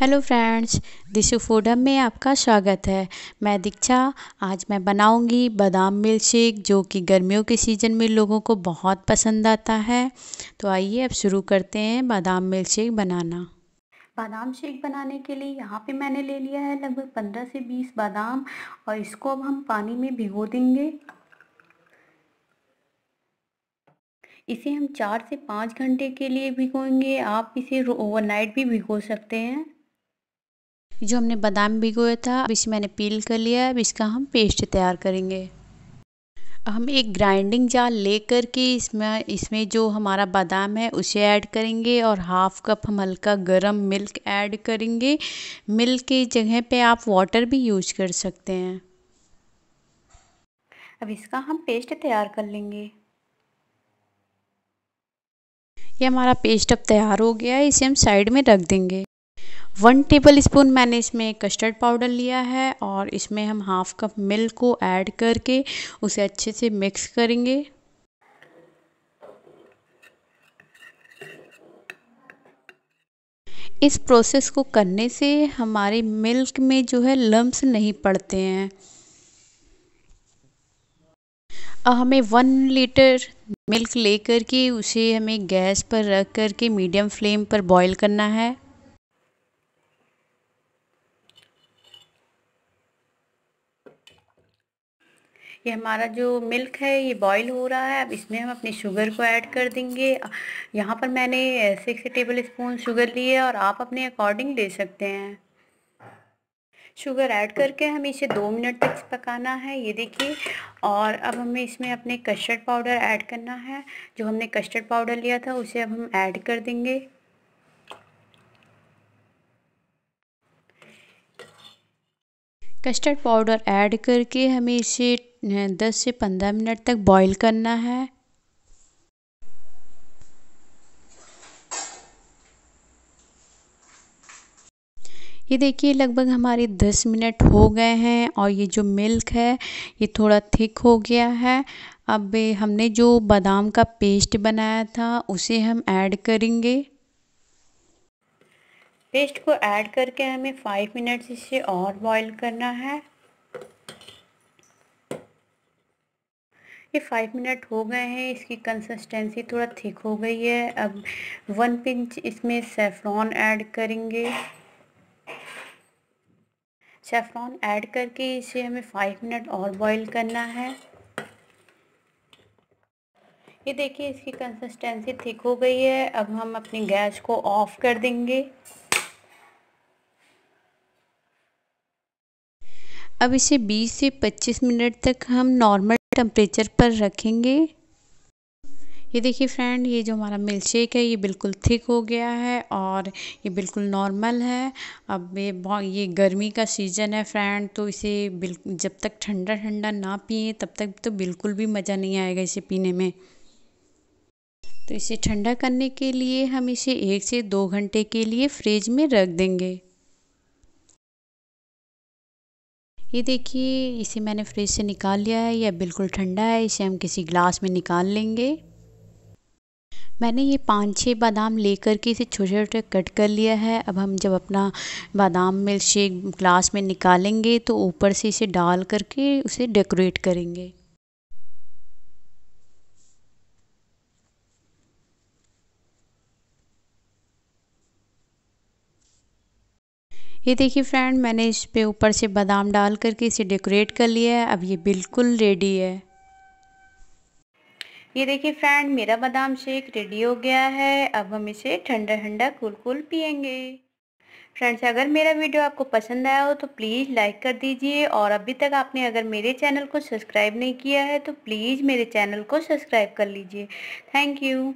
hello friends दिशु फूडम में आपका स्वागत है मैं दीक्षा आज मैं बनाऊंगी बादाम मिल्क शेक जो कि गर्मियों के सीज़न में लोगों को बहुत पसंद आता है तो आइए अब शुरू करते हैं बादाम मिल्क शेक बनाना बादाम शेक बनाने के लिए यहाँ पे मैंने ले लिया है लगभग 15 से 20 बादाम और इसको अब हम पानी में भिगो देंगे इसे हम चार से पाँच घंटे के लिए भिगोएंगे आप इसे ओवरनाइट भी भिगो सकते हैं जो हमने बादाम भिगोया था अब इसे मैंने पील कर लिया है अब इसका हम पेस्ट तैयार करेंगे हम एक ग्राइंडिंग जार लेकर के इसमें इसमें जो हमारा बादाम है उसे ऐड करेंगे और हाफ़ कप हम हल्का गरम मिल्क ऐड करेंगे मिल्क की जगह पे आप वाटर भी यूज कर सकते हैं अब इसका हम पेस्ट तैयार कर लेंगे ये हमारा पेस्ट अब तैयार हो गया है इसे हम साइड में रख देंगे वन टेबल स्पून मैंने इसमें कस्टर्ड पाउडर लिया है और इसमें हम हाफ़ कप मिल्क को ऐड करके उसे अच्छे से मिक्स करेंगे इस प्रोसेस को करने से हमारे मिल्क में जो है लम्स नहीं पड़ते हैं अब हमें वन लीटर मिल्क लेकर के उसे हमें गैस पर रख करके मीडियम फ्लेम पर बॉईल करना है ये हमारा जो मिल्क है ये बॉईल हो रहा है अब इसमें हम अपने शुगर को ऐड कर देंगे यहाँ पर मैंने सिक्स टेबल स्पून शुगर लिए है और आप अपने अकॉर्डिंग ले सकते हैं शुगर ऐड करके हमें इसे दो मिनट तक पकाना है ये देखिए और अब हमें इसमें अपने कस्टर्ड पाउडर ऐड करना है जो हमने कस्टर्ड पाउडर लिया था उसे अब हम ऐड कर देंगे कस्टर्ड पाउडर ऐड करके हमें इसे 10 से 15 मिनट तक बॉईल करना है ये देखिए लगभग हमारे 10 मिनट हो गए हैं और ये जो मिल्क है ये थोड़ा थिक हो गया है अब हमने जो बादाम का पेस्ट बनाया था उसे हम ऐड करेंगे पेस्ट को ऐड करके हमें फाइव मिनट्स इसे और बॉईल करना है ये फाइव मिनट हो गए हैं इसकी कंसिस्टेंसी थोड़ा थिक हो गई है अब वन पिंच इसमें सेफ्रॉन ऐड करेंगे सेफ्रॉन ऐड करके इसे हमें फाइव मिनट और बॉईल करना है ये देखिए इसकी कंसिस्टेंसी थिक हो गई है अब हम अपनी गैस को ऑफ़ कर देंगे अब इसे 20 से 25 मिनट तक हम नॉर्मल टेम्परेचर पर रखेंगे ये देखिए फ्रेंड ये जो हमारा मिल्क शेक है ये बिल्कुल थिक हो गया है और ये बिल्कुल नॉर्मल है अब ये ये गर्मी का सीज़न है फ्रेंड तो इसे बिल जब तक ठंडा ठंडा ना पिए तब तक तो बिल्कुल भी मज़ा नहीं आएगा इसे पीने में तो इसे ठंडा करने के लिए हम इसे एक से दो घंटे के लिए फ्रिज में रख देंगे ये देखिए इसे मैंने फ्रिज से निकाल लिया है यह बिल्कुल ठंडा है इसे हम किसी ग्लास में निकाल लेंगे मैंने ये पाँच छः बादाम लेकर के इसे छोटे छोटे कट कर लिया है अब हम जब अपना बादाम मिल्क शेक ग्लास में निकालेंगे तो ऊपर से इसे डाल करके उसे डेकोरेट करेंगे ये देखिए फ्रेंड मैंने इस पे ऊपर से बादाम डाल करके इसे डेकोरेट कर लिया है अब ये बिल्कुल रेडी है ये देखिए फ्रेंड मेरा बादाम शेक रेडी हो गया है अब हम इसे ठंडा ठंडा कूल कूल पियेंगे फ्रेंड्स अगर मेरा वीडियो आपको पसंद आया हो तो प्लीज़ लाइक कर दीजिए और अभी तक आपने अगर मेरे चैनल को सब्सक्राइब नहीं किया है तो प्लीज़ मेरे चैनल को सब्सक्राइब कर लीजिए थैंक यू